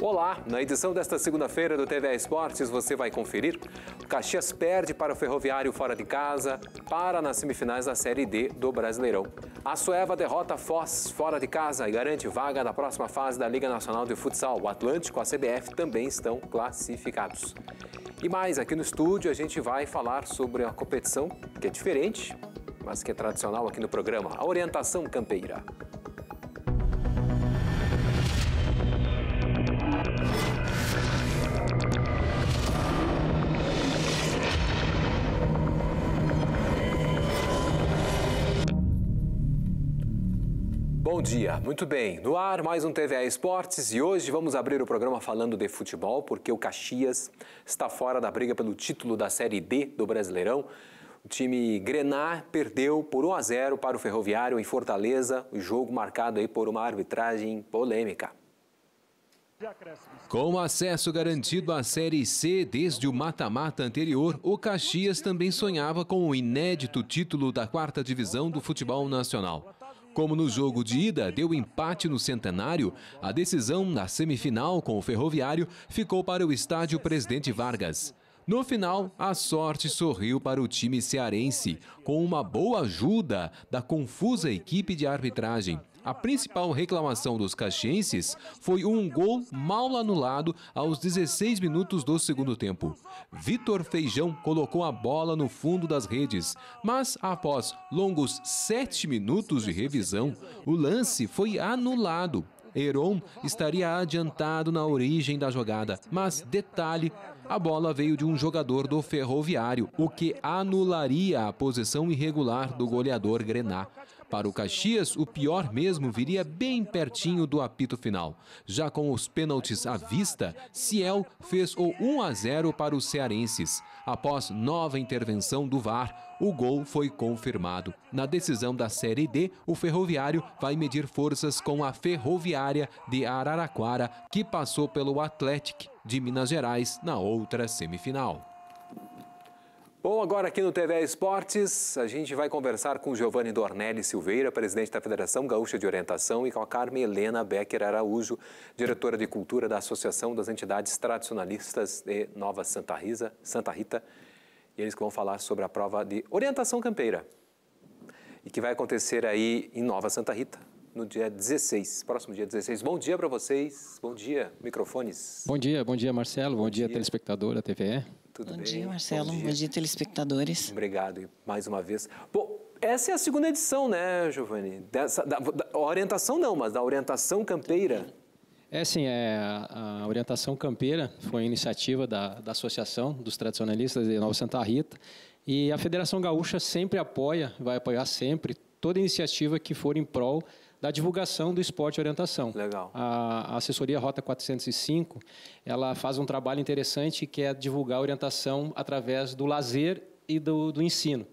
Olá, na edição desta segunda-feira do TV Esportes você vai conferir. O Caxias perde para o Ferroviário fora de casa, para nas semifinais da Série D do Brasileirão. A Sueva derrota Foz fora de casa e garante vaga na próxima fase da Liga Nacional de Futsal. O Atlântico e a CBF também estão classificados. E mais, aqui no estúdio a gente vai falar sobre uma competição que é diferente, mas que é tradicional aqui no programa, a orientação campeira. Bom dia, muito bem. No ar, mais um TVA Esportes e hoje vamos abrir o programa falando de futebol, porque o Caxias está fora da briga pelo título da Série D do Brasileirão. O time Grená perdeu por 1 a 0 para o Ferroviário em Fortaleza, o jogo marcado aí por uma arbitragem polêmica. Com acesso garantido à Série C desde o mata-mata anterior, o Caxias também sonhava com o inédito título da quarta divisão do futebol nacional. Como no jogo de ida deu empate no Centenário, a decisão na semifinal com o Ferroviário ficou para o estádio Presidente Vargas. No final, a sorte sorriu para o time cearense, com uma boa ajuda da confusa equipe de arbitragem. A principal reclamação dos caxienses foi um gol mal anulado aos 16 minutos do segundo tempo. Vitor Feijão colocou a bola no fundo das redes, mas após longos 7 minutos de revisão, o lance foi anulado Heron estaria adiantado na origem da jogada, mas detalhe, a bola veio de um jogador do Ferroviário, o que anularia a posição irregular do goleador Grenat. Para o Caxias, o pior mesmo viria bem pertinho do apito final. Já com os pênaltis à vista, Ciel fez o 1 a 0 para os cearenses. Após nova intervenção do VAR, o gol foi confirmado. Na decisão da Série D, o Ferroviário vai medir forças com a Ferroviária de Araraquara, que passou pelo Atlético de Minas Gerais na outra semifinal. Bom, agora aqui no TV Esportes, a gente vai conversar com Giovanni Dornelli Silveira, presidente da Federação Gaúcha de Orientação, e com a Carmen Helena Becker Araújo, diretora de Cultura da Associação das Entidades Tradicionalistas de Nova Santa, Risa, Santa Rita. E eles vão falar sobre a prova de orientação campeira, e que vai acontecer aí em Nova Santa Rita, no dia 16, próximo dia 16. Bom dia para vocês, bom dia, microfones. Bom dia, bom dia Marcelo, bom, bom dia, dia telespectador da TVE. Tudo bom bem? dia, Marcelo. Bom dia. bom dia, telespectadores. Obrigado mais uma vez. Bom, essa é a segunda edição, né, Giovanni? Dessa, da, da orientação não, mas da orientação campeira. É sim, é, a orientação campeira foi iniciativa da, da Associação dos Tradicionalistas de Nova Santa Rita e a Federação Gaúcha sempre apoia, vai apoiar sempre toda iniciativa que for em prol da divulgação do esporte e orientação. Legal. A, a assessoria Rota 405, ela faz um trabalho interessante que é divulgar a orientação através do lazer e do, do ensino.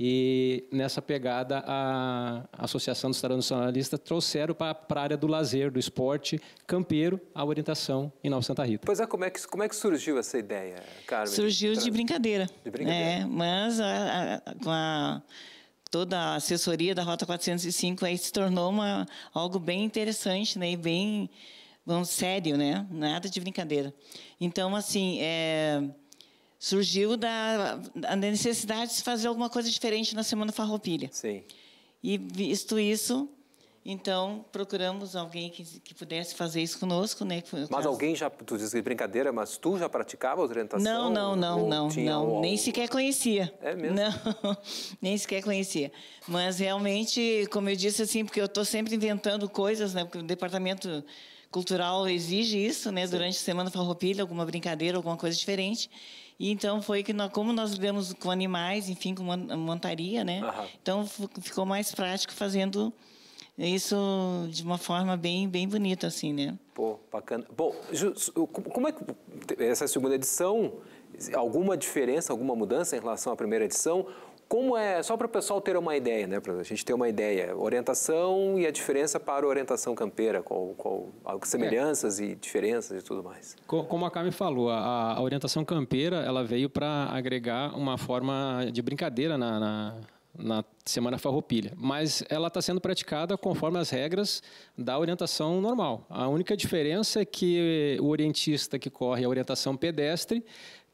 E nessa pegada, a Associação dos Tradicionalistas trouxeram para a área do lazer, do esporte campeiro, a orientação em Nova Santa Rita. Pois é, como é que, como é que surgiu essa ideia, Carmen? Surgiu de brincadeira. De brincadeira. É, mas a, a, com a toda a assessoria da Rota 405 aí se tornou uma, algo bem interessante, né? E bem, sério, né? Nada de brincadeira. Então, assim, é, surgiu da, da necessidade de se fazer alguma coisa diferente na Semana Farroupilha. Sim. E visto isso, então, procuramos alguém que, que, pudesse fazer isso conosco, né? Mas alguém já, tu diz que é brincadeira, mas tu já praticava orientação? Não, não, não, não, não. Nem sequer conhecia. É mesmo? Não, nem sequer conhecia. Mas realmente, como eu disse, assim, porque eu estou sempre inventando coisas, né? Porque o departamento cultural exige isso, né? Sim. Durante a semana farroupilha, alguma brincadeira, alguma coisa diferente. E então foi que nós, como nós lidamos com animais, enfim, com montaria, né? Aham. Então ficou mais prático fazendo isso de uma forma bem, bem bonita, assim, né? Pô, bacana. Bom, como é que essa segunda edição, alguma diferença, alguma mudança em relação à primeira edição? Como é, só para o pessoal ter uma ideia, né, para a gente ter uma ideia, orientação e a diferença para a orientação campeira, qual, qual é. semelhanças é. e diferenças e tudo mais. Como a Cami falou, a, a orientação campeira, ela veio para agregar uma forma de brincadeira na, na na Semana Farroupilha, mas ela está sendo praticada conforme as regras da orientação normal. A única diferença é que o orientista que corre a orientação pedestre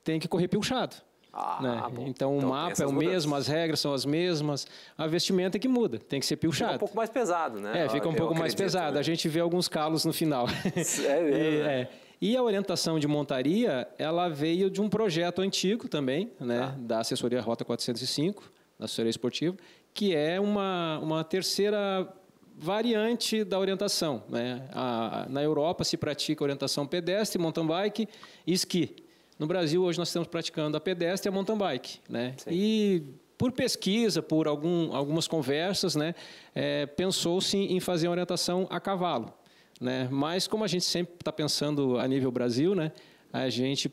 tem que correr pilchado. Ah, né? Então, o então, mapa é o mesmo, as regras são as mesmas, a vestimenta é que muda, tem que ser pilchado. Fica um pouco mais pesado, né? É, fica um Eu pouco mais pesado. Também. Né? A gente vê alguns calos no final. É, mesmo, né? é. E a orientação de montaria, ela veio de um projeto antigo também, né? Ah. Da assessoria Rota 405 assessoria esportiva, que é uma, uma terceira variante da orientação. Né? A, na Europa se pratica orientação pedestre, mountain bike e esqui. No Brasil, hoje, nós estamos praticando a pedestre e a mountain bike. Né? E por pesquisa, por algum, algumas conversas, né, é, pensou-se em fazer orientação a cavalo. Né? Mas como a gente sempre está pensando a nível Brasil, né, a gente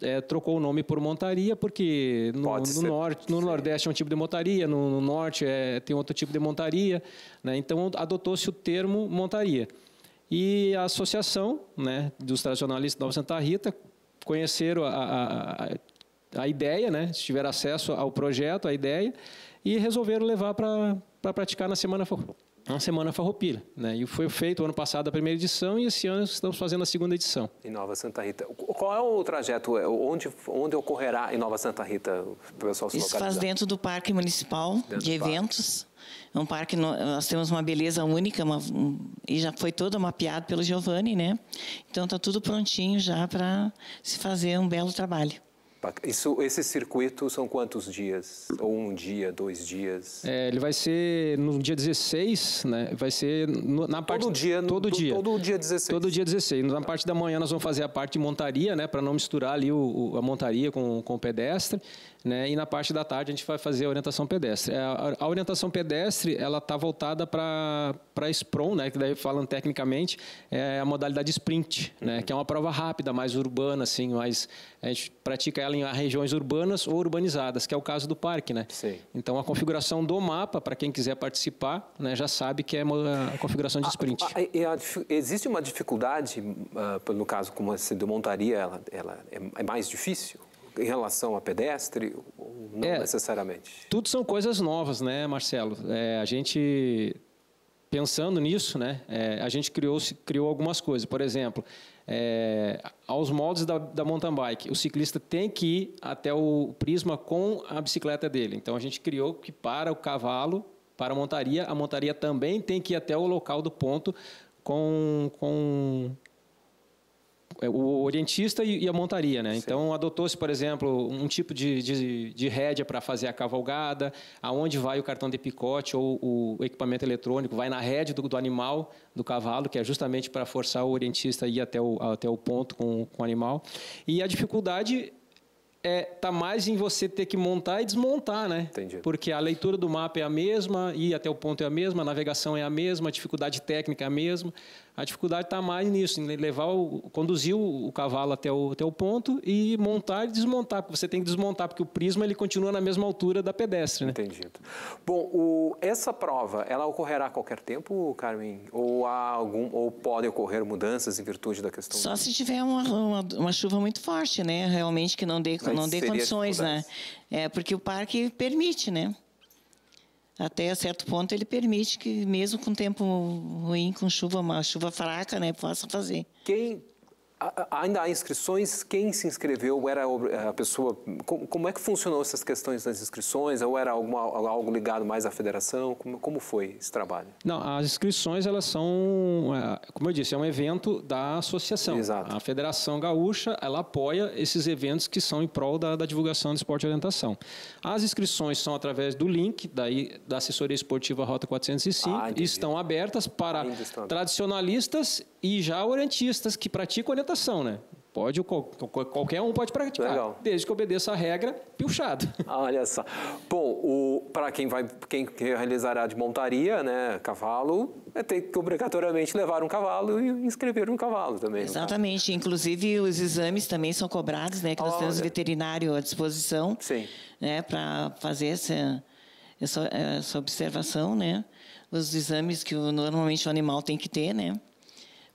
é, trocou o nome por montaria, porque no, no norte, no Nordeste é um tipo de montaria, no, no norte é, tem outro tipo de montaria. Né? Então adotou-se o termo montaria. E a associação né, dos tradicionalistas da Nova Santa Rita conheceram a, a, a, ideia, né, tiveram acesso ao projeto, à ideia, e resolveram levar para pra praticar na Semana uma semana farroupilha. Né? E foi feito ano passado a primeira edição e esse ano estamos fazendo a segunda edição. Em Nova Santa Rita. Qual é o trajeto? É, onde, onde ocorrerá em Nova Santa Rita para o pessoal se Isso localizar? faz dentro do Parque Municipal dentro de Eventos. É um parque, nós temos uma beleza única uma, um, e já foi todo mapeado pelo Giovanni, né? Então está tudo prontinho já para se fazer um belo trabalho. Isso, esse circuito são quantos dias? Ou um dia, dois dias? É, ele vai ser no dia 16, né? Vai ser no, na parte... Todo dia? Todo dia. Todo dia 16? Todo dia 16. Na parte da manhã nós vamos fazer a parte de montaria, né? Para não misturar ali o, o, a montaria com, com o pedestre né? E na parte da tarde a gente vai fazer a orientação pedestre. É, a, orientação pedestre ela está voltada para para SPROM, né? Que daí falando tecnicamente é a modalidade sprint, né? Que é uma prova rápida, mais urbana, assim, mais a gente pratica ela em regiões urbanas ou urbanizadas, que é o caso do parque, né? Sim. Então a configuração do mapa para quem quiser participar, né? Já sabe que é a configuração de ah, sprint. Ah, a, a, existe uma dificuldade, uh, ah, no caso como se montaria, ela, ela é, é mais difícil? em relação a pedestre? Não é, necessariamente. Tudo são coisas novas, né, Marcelo? É, a gente, pensando nisso, né, é, a gente criou, criou algumas coisas. Por exemplo, é, aos moldes da, da, mountain bike, o ciclista tem que ir até o prisma com a bicicleta dele. Então, a gente criou que para o cavalo, para a montaria, a montaria também tem que ir até o local do ponto com, com é, o orientista e a montaria, né? Sim. Então adotou-se, por exemplo, um tipo de, de, de rédea para fazer a cavalgada, aonde vai o cartão de picote ou o equipamento eletrônico, vai na rédea do, do animal, do cavalo, que é justamente para forçar o orientista a ir até o, até o ponto com, com o animal. E a dificuldade é, tá mais em você ter que montar e desmontar, né? Entendi. Porque a leitura do mapa é a mesma, ir até o ponto é a mesma, a navegação é a mesma, a dificuldade técnica é a mesma. A dificuldade está mais nisso, em levar o, conduzir o, o, cavalo até o, até o ponto e montar e desmontar, porque você tem que desmontar, porque o prisma ele continua na mesma altura da pedestre. Né? Entendido. Bom, o, essa prova, ela ocorrerá a qualquer tempo, Carmen? Ou, há algum, ou podem ocorrer mudanças em virtude da questão? Só se tiver uma, uma, uma, chuva muito forte, né? Realmente que não dê, não dê condições, né? É, porque o parque permite, né? até certo ponto ele permite que mesmo com tempo ruim, com chuva, uma chuva fraca, né, possa fazer. Quem ainda há inscrições? Quem se inscreveu? Era a pessoa. Como é que funcionou essas questões das inscrições? Ou era alguma, algo ligado mais à federação? Como, como foi esse trabalho? Não, as inscrições elas são, é, como eu disse, é um evento da associação. Exato. A Federação Gaúcha ela apoia esses eventos que são em prol da, da divulgação do esporte e orientação. As inscrições são através do link daí, da assessoria esportiva Rota 405 ah, estão abertas para estão tradicionalistas e já orientistas que praticam orientação meditação, né? Pode, qualquer um pode praticar, Legal. desde que obedeça a regra, pilchado. Ah, olha só. Bom, para quem vai, quem realizará de montaria, né, cavalo, é ter que obrigatoriamente levar um cavalo e inscrever um cavalo também. Né? Exatamente. Inclusive, os exames também são cobrados, né, que nós Olha. temos veterinário à disposição, Sim. né, para fazer essa, essa, essa observação, né, os exames que normalmente o animal tem que ter, né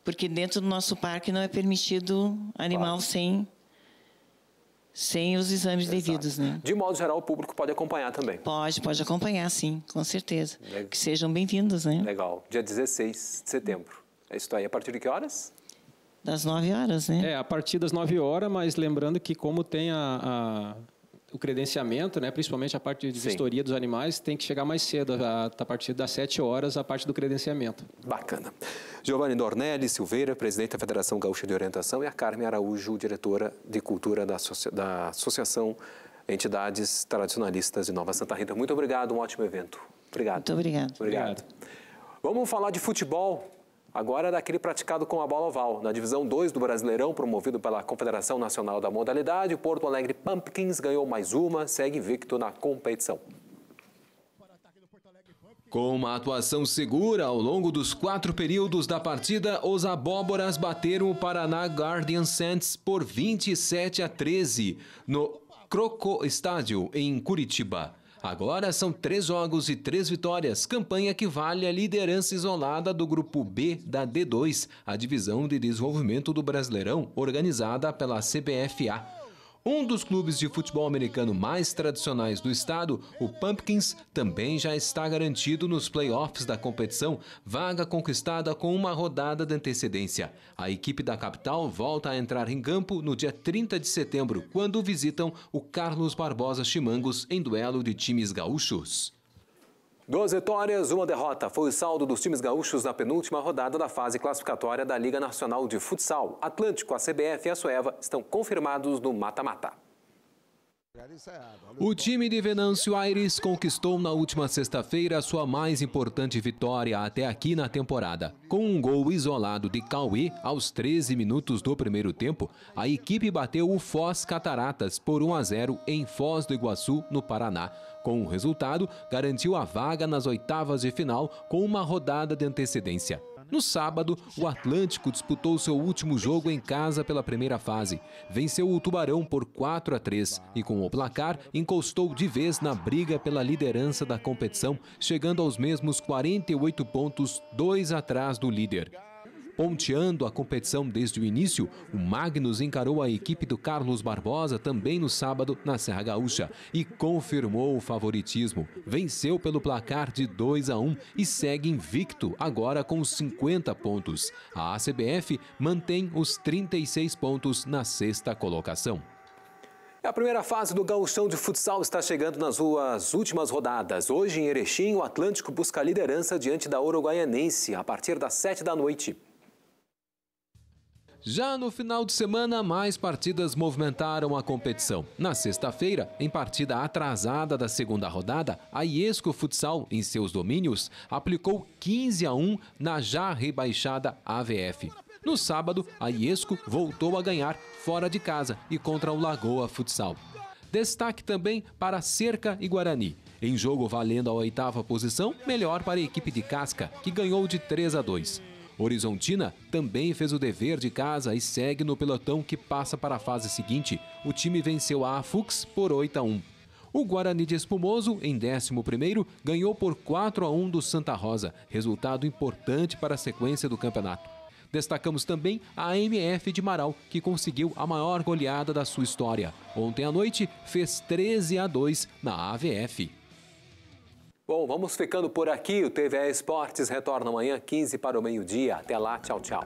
porque dentro do nosso parque não é permitido animal claro. sem sem os exames Exato. devidos, né? De modo geral, o público pode acompanhar também. Pode, pode acompanhar, sim, com certeza. Legal. Que sejam bem-vindos, né? Legal. Dia 16 de setembro. É isso aí. A partir de que horas? Das 9 horas, né? É, a partir das 9 horas, mas lembrando que como tem a, a o credenciamento, né, principalmente a parte de vistoria Sim. dos animais, tem que chegar mais cedo, a, a partir das 7 horas, a parte do credenciamento. Bacana. Giovanni Dornelli Silveira, presidente da Federação Gaúcha de Orientação, e a Carmen Araújo, diretora de Cultura da, Associa da Associação Entidades Tradicionalistas de Nova Santa Rita. Muito obrigado, um ótimo evento. Obrigado. Muito obrigado. Obrigado. obrigado. Vamos falar de futebol agora daquele praticado com a bola oval. Na divisão 2 do Brasileirão, promovido pela Confederação Nacional da Modalidade, o Porto Alegre Pumpkins ganhou mais uma, segue invicto na competição. Com uma atuação segura ao longo dos quatro períodos da partida, os Abóboras bateram o Paraná Guardian Saints por 27 a 13 no Croco Estádio, em Curitiba. Agora são três jogos e três vitórias, campanha que vale a liderança isolada do Grupo B da D2, a Divisão de Desenvolvimento do Brasileirão, organizada pela CBFA. Um dos clubes de futebol americano mais tradicionais do estado, o Pumpkins, também já está garantido nos playoffs da competição, vaga conquistada com uma rodada de antecedência. A equipe da capital volta a entrar em campo no dia 30 de setembro, quando visitam o Carlos Barbosa Chimangos em duelo de times gaúchos. Duas vitórias, uma derrota. Foi o saldo dos times gaúchos na penúltima rodada da fase classificatória da Liga Nacional de Futsal. Atlântico, a CBF e a Sueva estão confirmados no mata-mata. O time de Venâncio Aires conquistou na última sexta-feira sua mais importante vitória até aqui na temporada. Com um gol isolado de Cauê aos 13 minutos do primeiro tempo, a equipe bateu o Foz Cataratas por 1 a 0 em Foz do Iguaçu, no Paraná. Com o resultado, garantiu a vaga nas oitavas de final com uma rodada de antecedência. No sábado, o Atlântico disputou seu último jogo em casa pela primeira fase. Venceu o Tubarão por 4 a 3 e, com o placar, encostou de vez na briga pela liderança da competição, chegando aos mesmos 48 pontos, dois atrás do líder. Ponteando a competição desde o início, o Magnus encarou a equipe do Carlos Barbosa também no sábado na Serra Gaúcha e confirmou o favoritismo. Venceu pelo placar de 2 a 1 e segue invicto, agora com 50 pontos. A ACBF mantém os 36 pontos na sexta colocação. É a primeira fase do gauchão de futsal está chegando nas suas últimas rodadas. Hoje, em Erechim, o Atlântico busca a liderança diante da Uruguaianense, a partir das 7 da noite. Já no final de semana, mais partidas movimentaram a competição. Na sexta-feira, em partida atrasada da segunda rodada, a Iesco Futsal, em seus domínios, aplicou 15 a 1 na já rebaixada AVF. No sábado, a Iesco voltou a ganhar fora de casa e contra o Lagoa Futsal. Destaque também para Cerca e Guarani. Em jogo valendo a oitava posição, melhor para a equipe de Casca, que ganhou de 3 a 2. Horizontina também fez o dever de casa e segue no pelotão que passa para a fase seguinte. O time venceu a Afux por 8 a 1. O Guarani de Espumoso, em 11º, ganhou por 4 a 1 do Santa Rosa, resultado importante para a sequência do campeonato. Destacamos também a MF de Marau, que conseguiu a maior goleada da sua história. Ontem à noite fez 13 a 2 na AVF. Bom, vamos ficando por aqui. O TV Esportes retorna amanhã, 15 para o meio-dia. Até lá, tchau, tchau.